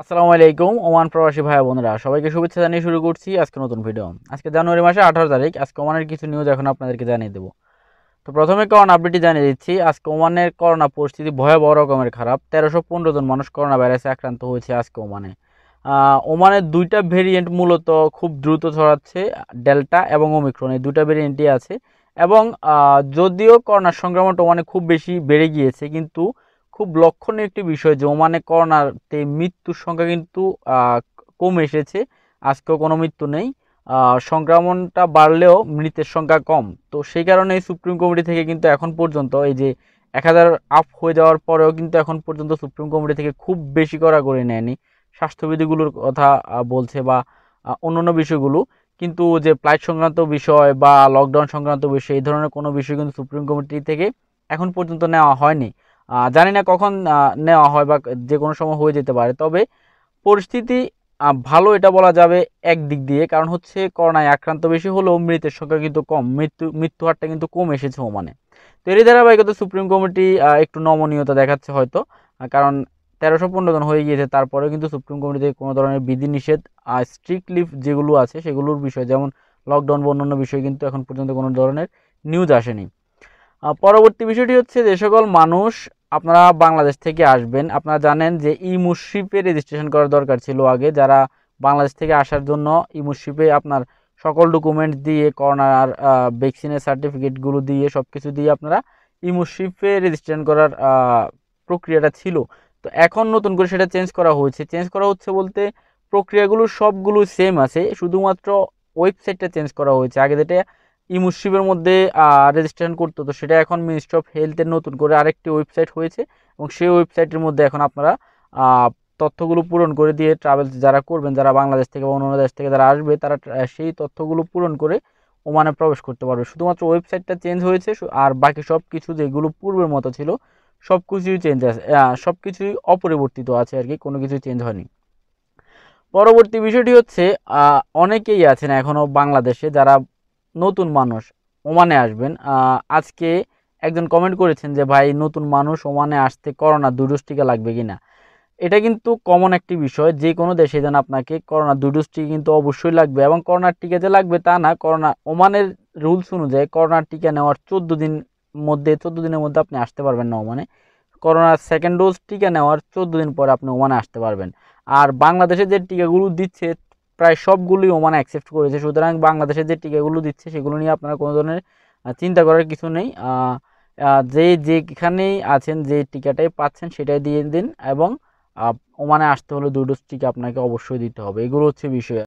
আসসালামু আলাইকুম ওমান প্রবাসী ভাই বোনেরা সবাইকে শুভেচ্ছা জানিয়ে শুরু করছি আজকে নতুন ভিডিও আজকে জানুয়ারি মাসে আঠারো তারিখ আজকে ওমানের কিছু নিউজ এখন আপনাদেরকে জানিয়ে দেবো তো প্রথমে করোনা আপডেটটি জানিয়ে দিচ্ছি আজকে ওমানের করোনা পরিস্থিতি ভয়াবহ রকমের খারাপ তেরোশো পনেরো জন মানুষ করোনা ভাইরাসে আক্রান্ত হয়েছে আজকে ওমানে ওমানের দুইটা ভেরিয়েন্ট মূলত খুব দ্রুত ছড়াচ্ছে ডেল্টা এবং ওমিক্রন এই দুইটা ভেরিয়েন্টই আছে এবং যদিও করোনার সংক্রমণটা ওমানে খুব বেশি বেড়ে গিয়েছে কিন্তু খুব লক্ষণীয় একটি বিষয় যে ওমানে করোনাতে মৃত্যুর সংখ্যা কিন্তু কম এসেছে আজকেও কোনো মৃত্যু নেই সংক্রমণটা বাড়লেও মৃতের সংখ্যা কম তো সেই কারণে সুপ্রিম কমিটি থেকে কিন্তু এখন পর্যন্ত এই যে এক হাজার আপ হয়ে যাওয়ার পরেও কিন্তু এখন পর্যন্ত সুপ্রিম কমিটি থেকে খুব বেশি করা করে নেয়নি স্বাস্থ্যবিধিগুলোর কথা বলছে বা অন্যান্য বিষয়গুলো কিন্তু যে ফ্লাইট সংক্রান্ত বিষয় বা লকডাউন সংক্রান্ত বিষয় এই ধরনের কোনো বিষয় কিন্তু সুপ্রিম কমিটি থেকে এখন পর্যন্ত নেওয়া হয়নি জানি না কখন নেওয়া হয় বা যে কোনো সময় হয়ে যেতে পারে তবে পরিস্থিতি ভালো এটা বলা যাবে এক দিক দিয়ে কারণ হচ্ছে করোনায় আক্রান্ত বেশি হলেও মৃতের সংখ্যা কিন্তু কম মৃত্যু মৃত্যু হারটা কিন্তু কম এসেছে ওমানে তো এরই ধারাবাহিকতা সুপ্রিম কমিটি একটু নমনীয়তা দেখাচ্ছে হয়তো কারণ তেরোশো পনেরো জন হয়ে গিয়েছে তারপরে কিন্তু সুপ্রিম কমিটি থেকে কোনো ধরনের বিধিনিষেধ স্ট্রিক্টলি যেগুলো আছে সেগুলোর বিষয় যেমন লকডাউন বা অন্যান্য বিষয়ে কিন্তু এখন পর্যন্ত কোনো ধরনের নিউজ আসেনি পরবর্তী বিষয়টি হচ্ছে যে সকল মানুষ আপনারা বাংলাদেশ থেকে আসবেন আপনারা জানেন যে ই মুশিপে রেজিস্ট্রেশন করার দরকার ছিল আগে যারা বাংলাদেশ থেকে আসার জন্য ই মুশিপে আপনার সকল ডকুমেন্টস দিয়ে করোনার ভ্যাকসিনের সার্টিফিকেটগুলো দিয়ে সব কিছু দিয়ে আপনারা ই মুশিপে রেজিস্ট্রেশন করার প্রক্রিয়াটা ছিল তো এখন নতুন করে সেটা চেঞ্জ করা হয়েছে চেঞ্জ করা হচ্ছে বলতে প্রক্রিয়াগুলো সবগুলো সেম আছে শুধুমাত্র ওয়েবসাইটটা চেঞ্জ করা হয়েছে আগে যেটা ই মুসিবের মধ্যে রেজিস্ট্রেশন করতে তো সেটা এখন মিনিস্ট্রি অফ হেলথের নতুন করে আরেকটি ওয়েবসাইট হয়েছে এবং সেই ওয়েবসাইটের মধ্যে এখন আপনারা তথ্যগুলো পূরণ করে দিয়ে ট্রাভেল যারা করবেন যারা বাংলাদেশ থেকে বা অন্য দেশ থেকে যারা আসবে তারা সেই তথ্যগুলো পূরণ করে ওমানে প্রবেশ করতে পারবে শুধুমাত্র ওয়েবসাইটটা চেঞ্জ হয়েছে আর বাকি সব কিছু যেগুলো পূর্বের মতো ছিল সব কিছুই চেঞ্জ আছে সব কিছুই অপরিবর্তিত আছে আর কি কোনো কিছু চেঞ্জ হয়নি পরবর্তী বিষয়টি হচ্ছে অনেকেই আছেন এখনও বাংলাদেশে যারা নতুন মানুষ ওমানে আসবেন আজকে একজন কমেন্ট করেছেন যে ভাই নতুন মানুষ ওমানে আসতে করোনা দুডোজ টিকা লাগবে কিনা এটা কিন্তু কমন একটি বিষয় যে কোনো দেশে যেন আপনাকে করোনা দুডোজ টিকা কিন্তু অবশ্যই লাগবে এবং করোনার টিকা যে লাগবে তা না করোনা ওমানের রুলস অনুযায়ী করোনার টিকা নেওয়ার চোদ্দো দিন মধ্যে চোদ্দো দিনের মধ্যে আপনি আসতে পারবেন না ওমানে করোনার সেকেন্ড ডোজ টিকা নেওয়ার চোদ্দো দিন পরে আপনি ওমানে আসতে পারবেন আর বাংলাদেশে যে টিকাগুলো দিচ্ছে প্রায় সবগুলোই ওমান অ্যাকসেপ্ট করেছে সুতরাং বাংলাদেশের যে টিকাগুলো দিচ্ছে সেগুলো নিয়ে আপনারা কোনো ধরনের চিন্তা করার কিছু নেই যে যেখানেই আছেন যে টিকাটাই পাচ্ছেন সেটাই দিয়ে দিন এবং ওমানে আসতে হলে দুটো টিকা আপনাকে অবশ্যই দিতে হবে এগুলো হচ্ছে বিষয়